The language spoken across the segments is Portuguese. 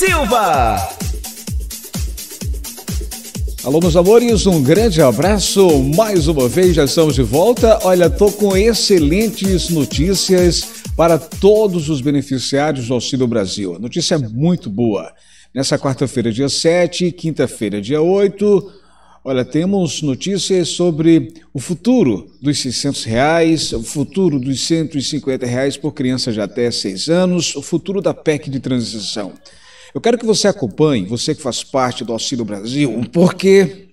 Silva. Alô, meus amores, um grande abraço. Mais uma vez já estamos de volta. Olha, estou com excelentes notícias para todos os beneficiários do Auxílio Brasil. Notícia é muito boa. Nessa quarta-feira, dia 7, quinta-feira, dia 8, olha, temos notícias sobre o futuro dos 600 reais, o futuro dos 150 reais por criança de até 6 anos, o futuro da PEC de transição. Eu quero que você acompanhe, você que faz parte do Auxílio Brasil, porque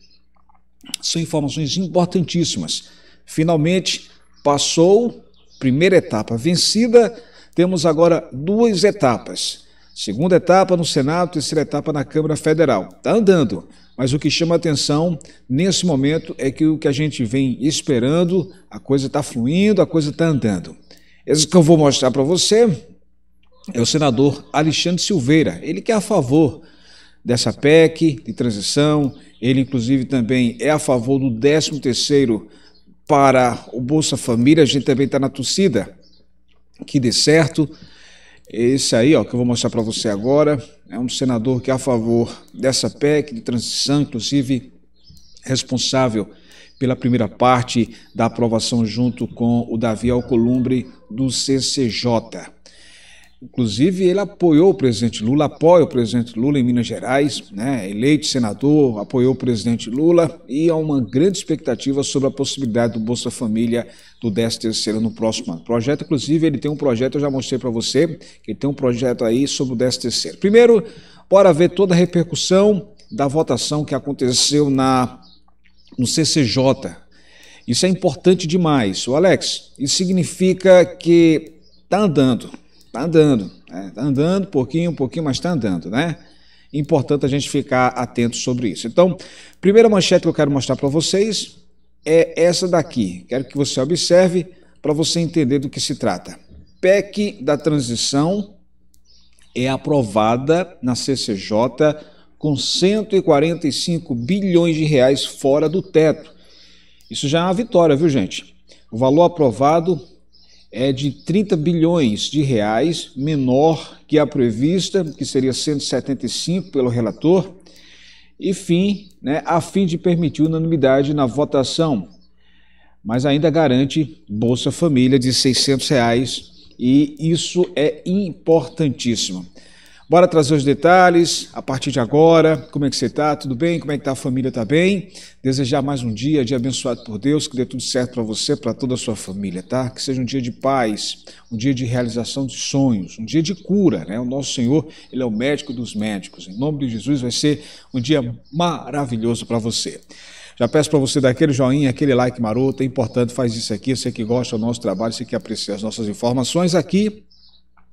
são informações importantíssimas. Finalmente, passou, primeira etapa vencida, temos agora duas etapas. Segunda etapa no Senado, terceira etapa na Câmara Federal. Está andando, mas o que chama atenção nesse momento é que o que a gente vem esperando, a coisa está fluindo, a coisa está andando. Isso que eu vou mostrar para você é o senador Alexandre Silveira. Ele que é a favor dessa PEC de transição, ele inclusive também é a favor do 13º para o Bolsa Família, a gente também está na torcida que dê certo. Esse aí, ó, que eu vou mostrar para você agora, é um senador que é a favor dessa PEC de transição, inclusive responsável pela primeira parte da aprovação junto com o Davi Alcolumbre do CCJ. Inclusive, ele apoiou o presidente Lula, apoia o presidente Lula em Minas Gerais, né? eleito senador, apoiou o presidente Lula e há uma grande expectativa sobre a possibilidade do Bolsa Família do 13 no próximo ano. Projeto, inclusive, ele tem um projeto, eu já mostrei para você, que ele tem um projeto aí sobre o 13 Primeiro, bora ver toda a repercussão da votação que aconteceu na no CCJ. Isso é importante demais. O Alex, isso significa que tá andando, Está andando, né? Tá andando, pouquinho, um pouquinho, mas está andando, né? Importante a gente ficar atento sobre isso. Então, primeira manchete que eu quero mostrar para vocês é essa daqui. Quero que você observe para você entender do que se trata. PEC da transição é aprovada na CCJ com 145 bilhões de reais fora do teto. Isso já é uma vitória, viu, gente? O valor aprovado é de 30 bilhões de reais, menor que a prevista, que seria 175 pelo relator, e fim, né, a fim de permitir unanimidade na votação, mas ainda garante Bolsa Família de 600 reais, e isso é importantíssimo. Bora trazer os detalhes a partir de agora. Como é que você está? Tudo bem? Como é que está a família? Está bem? Desejar mais um dia, dia abençoado por Deus, que dê tudo certo para você, para toda a sua família, tá? Que seja um dia de paz, um dia de realização de sonhos, um dia de cura, né? O nosso Senhor, Ele é o médico dos médicos. Em nome de Jesus, vai ser um dia maravilhoso para você. Já peço para você dar aquele joinha, aquele like maroto, é importante, faz isso aqui. Você que gosta do nosso trabalho, você que aprecia as nossas informações aqui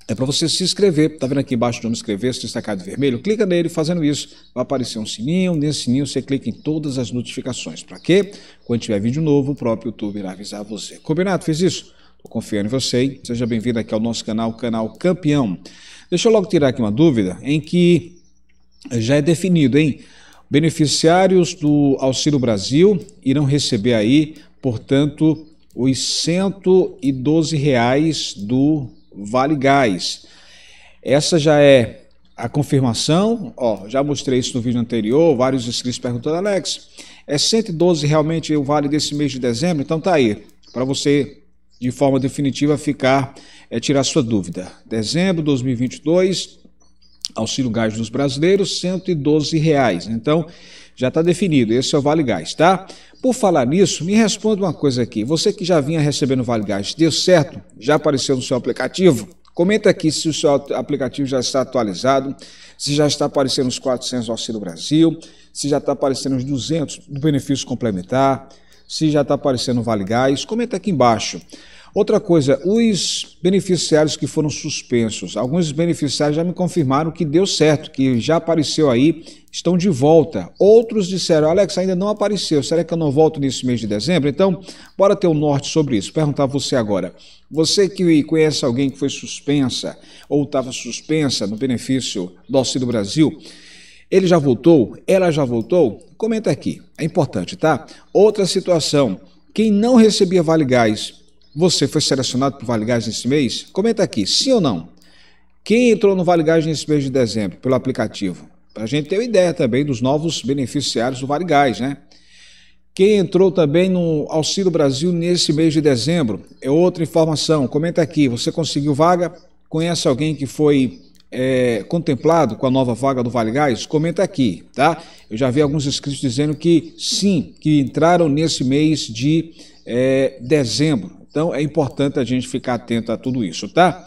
é para você se inscrever. está vendo aqui embaixo de onde inscrever, se destacar de vermelho? Clica nele, fazendo isso, vai aparecer um sininho. Nesse sininho você clica em todas as notificações. Para quê? Quando tiver vídeo novo, o próprio YouTube irá avisar você. Combinado? Fez isso? Estou confiando em você. Seja bem-vindo aqui ao nosso canal, canal Campeão. Deixa eu logo tirar aqui uma dúvida em que já é definido, hein? Beneficiários do Auxílio Brasil irão receber aí, portanto, os 112 reais do Vale Gás. Essa já é a confirmação, ó, já mostrei isso no vídeo anterior, vários inscritos perguntando, Alex, é 112 realmente o vale desse mês de dezembro? Então tá aí, para você de forma definitiva ficar, é, tirar sua dúvida. Dezembro de 2022, auxílio gás dos brasileiros, 112 reais. Então, já está definido, esse é o Vale Gás, tá? Por falar nisso, me responda uma coisa aqui. Você que já vinha recebendo Vale Gás, deu certo? Já apareceu no seu aplicativo? Comenta aqui se o seu aplicativo já está atualizado, se já está aparecendo os 400 do Auxílio Brasil, se já está aparecendo os 200 do benefício complementar, se já está aparecendo o Vale Gás. Comenta aqui embaixo. Outra coisa, os beneficiários que foram suspensos, alguns beneficiários já me confirmaram que deu certo, que já apareceu aí, estão de volta. Outros disseram, Alex, ainda não apareceu, será que eu não volto nesse mês de dezembro? Então, bora ter um norte sobre isso. Perguntar a você agora, você que conhece alguém que foi suspensa ou estava suspensa no benefício do Auxílio Brasil, ele já voltou? Ela já voltou? Comenta aqui, é importante, tá? Outra situação, quem não recebia Vale Gás você foi selecionado para o Vale Gás nesse mês? Comenta aqui, sim ou não. Quem entrou no Vale Gás nesse mês de dezembro pelo aplicativo? Para a gente ter uma ideia também dos novos beneficiários do Vale Gás, né? Quem entrou também no Auxílio Brasil nesse mês de dezembro? É outra informação. Comenta aqui, você conseguiu vaga? Conhece alguém que foi é, contemplado com a nova vaga do Vale Gás? Comenta aqui, tá? Eu já vi alguns inscritos dizendo que sim, que entraram nesse mês de é, dezembro. Então é importante a gente ficar atento a tudo isso, tá?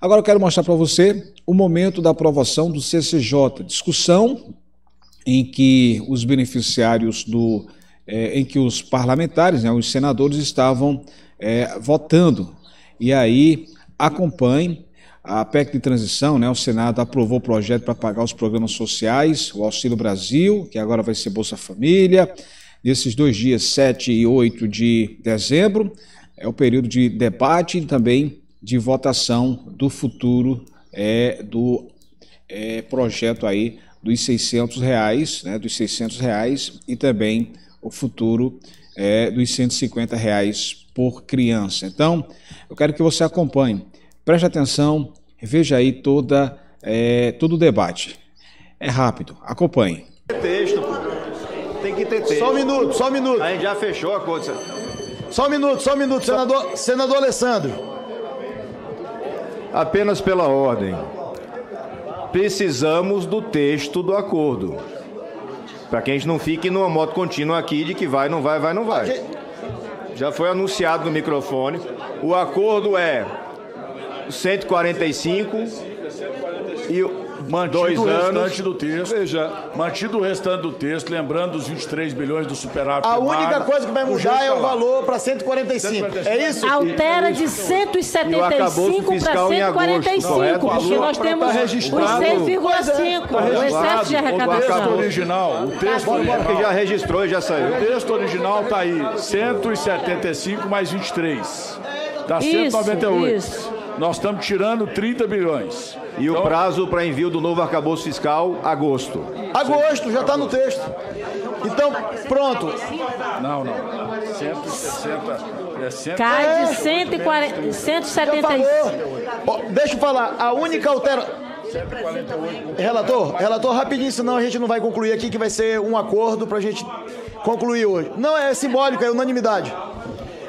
Agora eu quero mostrar para você o momento da aprovação do CCJ, discussão em que os beneficiários do, é, em que os parlamentares, né, os senadores estavam é, votando. E aí acompanhe a PEC de transição, né, o Senado aprovou o projeto para pagar os programas sociais, o Auxílio Brasil, que agora vai ser Bolsa Família, nesses dois dias, 7 e 8 de dezembro é o período de debate e também de votação do futuro é, do é, projeto aí dos 600 reais, né, dos 600 reais e também o futuro é, dos 150 reais por criança. Então, eu quero que você acompanhe, preste atenção, veja aí toda, é, todo o debate. É rápido, acompanhe. Tem que ter texto, Tem que ter texto. Só um minuto, só um minuto. A gente já fechou a conta. Só um minuto, só um minuto, senador, senador Alessandro. Apenas pela ordem. Precisamos do texto do acordo. Para que a gente não fique numa moto contínua aqui de que vai, não vai, vai, não vai. Já foi anunciado no microfone. O acordo é 145 e Mantido dois o anos, restante do texto. Veja. Mantido o restante do texto, lembrando dos 23 bilhões do superávit. A primário, única coisa que vai mudar é o tá valor para 145. 145. É isso? Altera de 175 para 145, porque nós temos tá os 6,5. Tá o texto original. O texto que já registrou e já saiu. O texto original está aí. 175 mais 23. Dá 198. Isso, isso. Nós estamos tirando 30 bilhões. E o prazo para envio do novo arcabouço fiscal, agosto. Agosto, já está no texto. Então, pronto. Não, não. 160. É Cai de 140, é. 175. Então, deixa eu falar. A única alteração. Relator, relator, rapidinho, senão a gente não vai concluir aqui, que vai ser um acordo para a gente concluir hoje. Não, é simbólico, é unanimidade.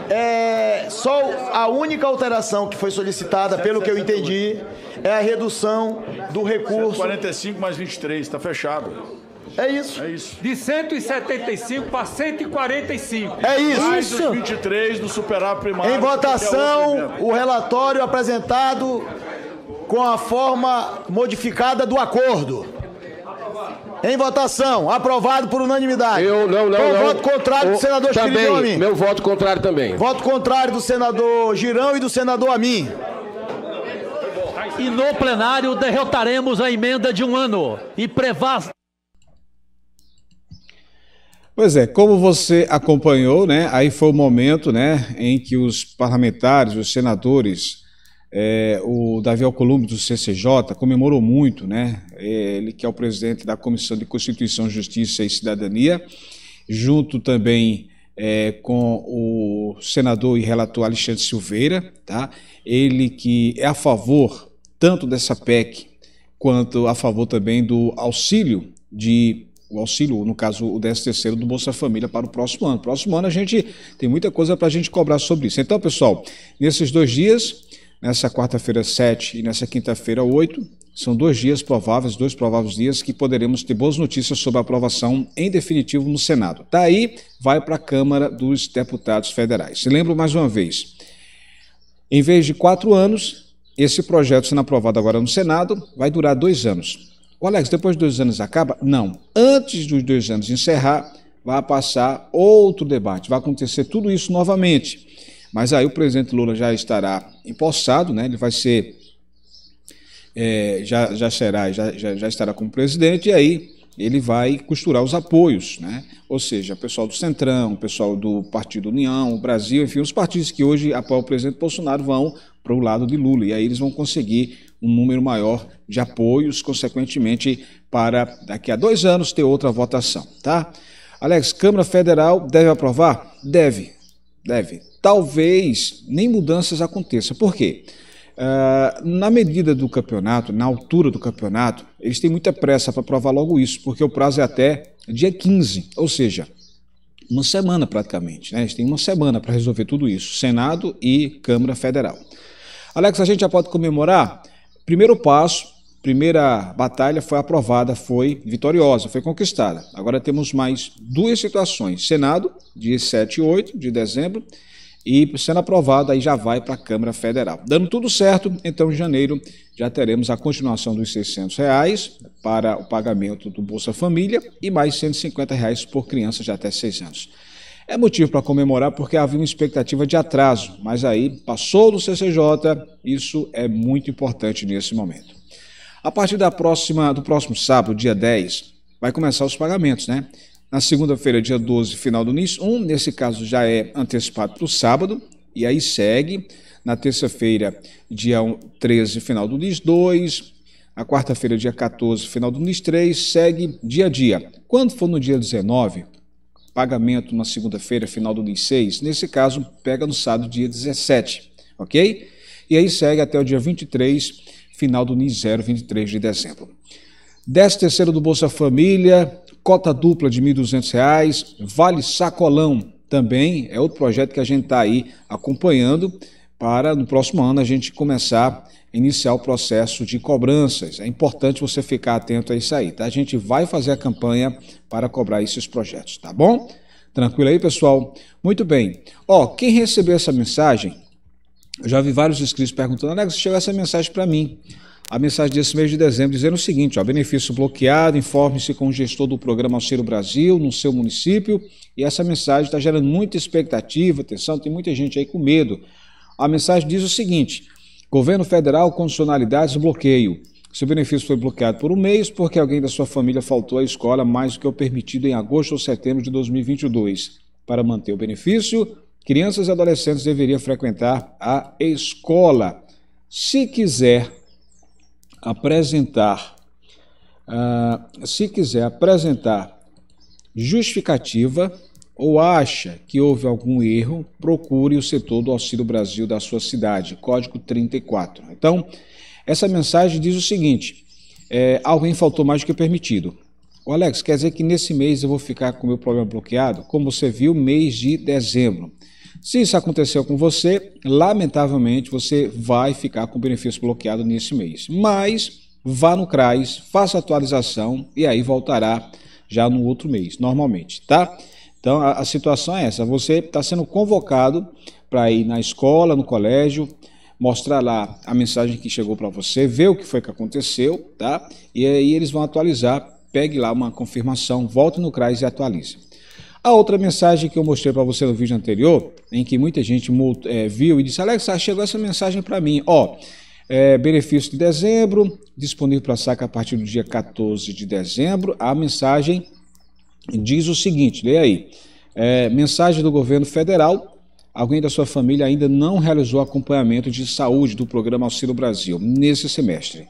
É só a única alteração que foi solicitada, pelo que eu entendi, é a redução do recurso. 45 mais 23, está fechado. É isso. É isso. De 175 para 145. É isso. Mais os 23 do superávit primário. Em é votação, o relatório apresentado com a forma modificada do acordo. Em votação, aprovado por unanimidade. Eu não, não, Com não. voto contrário do senador também, Meu voto contrário também. Voto contrário do senador Girão e do senador Amin. E no plenário derrotaremos a emenda de um ano e prevas Pois é, como você acompanhou, né, aí foi o momento né, em que os parlamentares, os senadores, é, o Davi Alcolumbre do CCJ comemorou muito, né, ele que é o presidente da Comissão de Constituição, Justiça e Cidadania, junto também é, com o senador e relator Alexandre Silveira, tá? ele que é a favor tanto dessa PEC quanto a favor também do auxílio de o auxílio, no caso o 13º do Bolsa Família para o próximo ano. Próximo ano a gente tem muita coisa para a gente cobrar sobre isso. Então, pessoal, nesses dois dias, nessa quarta-feira 7 e nessa quinta-feira 8, são dois dias prováveis, dois prováveis dias que poderemos ter boas notícias sobre a aprovação em definitivo no Senado. Daí tá vai para a Câmara dos Deputados Federais. Se lembro mais uma vez, em vez de quatro anos, esse projeto, sendo aprovado agora no Senado, vai durar dois anos. O Alex, depois dos dois anos acaba? Não. Antes dos dois anos encerrar, vai passar outro debate. Vai acontecer tudo isso novamente. Mas aí o presidente Lula já estará empossado, né? ele vai ser. É, já, já será, já, já, já estará como presidente, e aí ele vai costurar os apoios, né? ou seja, o pessoal do Centrão, o pessoal do Partido União, o Brasil, enfim, os partidos que hoje apoiam o presidente Bolsonaro vão para o lado de Lula, e aí eles vão conseguir um número maior de apoios, consequentemente, para daqui a dois anos ter outra votação. Tá? Alex, Câmara Federal deve aprovar? Deve, deve. Talvez nem mudanças aconteçam. Por quê? Uh, na medida do campeonato, na altura do campeonato, eles têm muita pressa para provar logo isso, porque o prazo é até dia 15, ou seja, uma semana praticamente. Né? Eles têm uma semana para resolver tudo isso, Senado e Câmara Federal. Alex, a gente já pode comemorar? Primeiro passo, primeira batalha foi aprovada, foi vitoriosa, foi conquistada. Agora temos mais duas situações: Senado, dia 7 e 8 de dezembro, e sendo aprovado, aí já vai para a Câmara Federal. Dando tudo certo, então em janeiro já teremos a continuação dos 600 reais para o pagamento do Bolsa Família e mais 150 reais por criança de até 6 anos. É motivo para comemorar porque havia uma expectativa de atraso, mas aí passou do CCJ, isso é muito importante nesse momento. A partir da próxima, do próximo sábado, dia 10, vai começar os pagamentos, né? na segunda-feira, dia 12, final do NIS 1, nesse caso já é antecipado para o sábado, e aí segue. Na terça-feira, dia 13, final do NIS 2, a quarta-feira, dia 14, final do NIS 3, segue dia a dia. Quando for no dia 19, pagamento na segunda-feira, final do NIS 6, nesse caso, pega no sábado, dia 17, ok? E aí segue até o dia 23, final do NIS 0, 23 de dezembro. 13 terceiro do Bolsa Família, cota dupla de R$ 1.200, Vale Sacolão também é outro projeto que a gente está aí acompanhando para no próximo ano a gente começar a iniciar o processo de cobranças. É importante você ficar atento a isso aí, tá? A gente vai fazer a campanha para cobrar esses projetos, tá bom? Tranquilo aí, pessoal? Muito bem. Ó, quem recebeu essa mensagem, eu já vi vários inscritos perguntando, Alex, chegou essa mensagem para mim a mensagem desse mês de dezembro, dizendo o seguinte: ó, benefício bloqueado, informe-se com o gestor do programa Auxílio Brasil, no seu município. E essa mensagem está gerando muita expectativa, atenção, tem muita gente aí com medo. A mensagem diz o seguinte: governo federal, condicionalidades, bloqueio. Se o benefício foi bloqueado por um mês, porque alguém da sua família faltou à escola mais do que o permitido em agosto ou setembro de 2022. Para manter o benefício, crianças e adolescentes deveriam frequentar a escola. Se quiser apresentar, uh, se quiser apresentar justificativa ou acha que houve algum erro, procure o setor do Auxílio Brasil da sua cidade, código 34. Então, essa mensagem diz o seguinte: é, alguém faltou mais do que permitido. O Alex, quer dizer que nesse mês eu vou ficar com o meu problema bloqueado? Como você viu, mês de dezembro. Se isso aconteceu com você, lamentavelmente você vai ficar com o benefício bloqueado nesse mês. Mas vá no CRAS, faça a atualização e aí voltará já no outro mês, normalmente, tá? Então a, a situação é essa: você está sendo convocado para ir na escola, no colégio, mostrar lá a mensagem que chegou para você, ver o que foi que aconteceu, tá? E aí eles vão atualizar. Pegue lá uma confirmação, volte no CRAS e atualize. A outra mensagem que eu mostrei para você no vídeo anterior, em que muita gente é, viu e disse, Alexa, chegou essa mensagem para mim, ó, é, benefício de dezembro, disponível para saca a partir do dia 14 de dezembro, a mensagem diz o seguinte, leia aí, é, mensagem do governo federal, alguém da sua família ainda não realizou acompanhamento de saúde do programa Auxílio Brasil nesse semestre.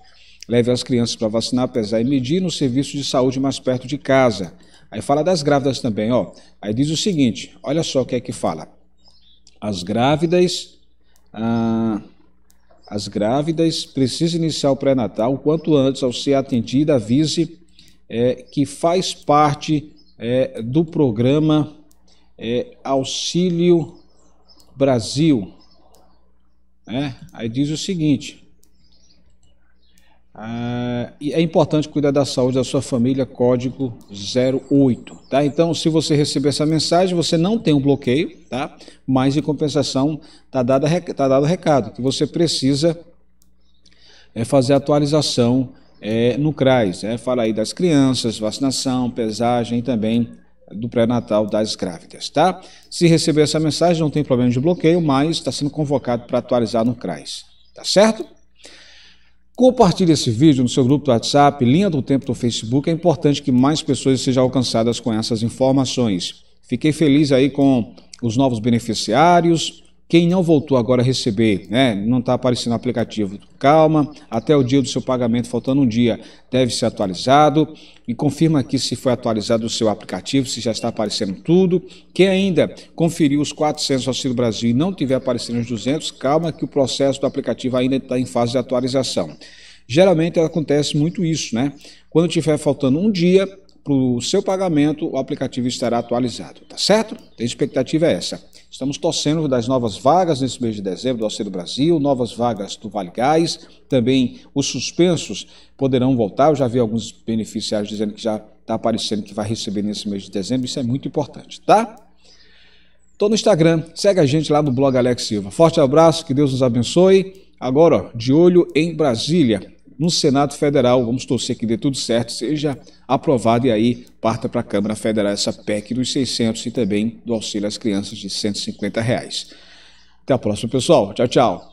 Leve as crianças para vacinar, pesar e medir no serviço de saúde mais perto de casa. Aí fala das grávidas também, ó. Aí diz o seguinte, olha só o que é que fala. As grávidas, ah, as grávidas precisam iniciar o pré-natal o quanto antes, ao ser atendida, avise é, que faz parte é, do programa é, Auxílio Brasil. Né? Aí diz o seguinte, ah, e é importante cuidar da saúde da sua família, código 08, tá? Então, se você receber essa mensagem, você não tem um bloqueio, tá? Mas, em compensação, está dado, tá dado o recado, que você precisa é, fazer atualização é, no CRAS, é, Fala aí das crianças, vacinação, pesagem e também do pré-natal das grávidas, tá? Se receber essa mensagem, não tem problema de bloqueio, mas está sendo convocado para atualizar no CRAS, tá certo? Compartilhe esse vídeo no seu grupo do WhatsApp, linha do tempo do Facebook. É importante que mais pessoas sejam alcançadas com essas informações. Fiquei feliz aí com os novos beneficiários, quem não voltou agora a receber, né, não está aparecendo o aplicativo, calma, até o dia do seu pagamento, faltando um dia, deve ser atualizado. E confirma aqui se foi atualizado o seu aplicativo, se já está aparecendo tudo. Quem ainda conferiu os 400 Auxílio Brasil e não tiver aparecendo os 200, calma que o processo do aplicativo ainda está em fase de atualização. Geralmente acontece muito isso, né? Quando tiver faltando um dia, para o seu pagamento, o aplicativo estará atualizado, tá certo? A expectativa é essa. Estamos torcendo das novas vagas nesse mês de dezembro do Auxílio Brasil, novas vagas do Vale Gás, também os suspensos poderão voltar. Eu já vi alguns beneficiários dizendo que já está aparecendo que vai receber nesse mês de dezembro. Isso é muito importante, tá? Estou no Instagram, segue a gente lá no blog Alex Silva. Forte abraço, que Deus nos abençoe. Agora, ó, de olho em Brasília no Senado Federal. Vamos torcer que dê tudo certo, seja aprovado e aí parta para a Câmara Federal essa PEC dos 600 e também do auxílio às crianças de 150 reais. Até a próxima, pessoal. Tchau, tchau.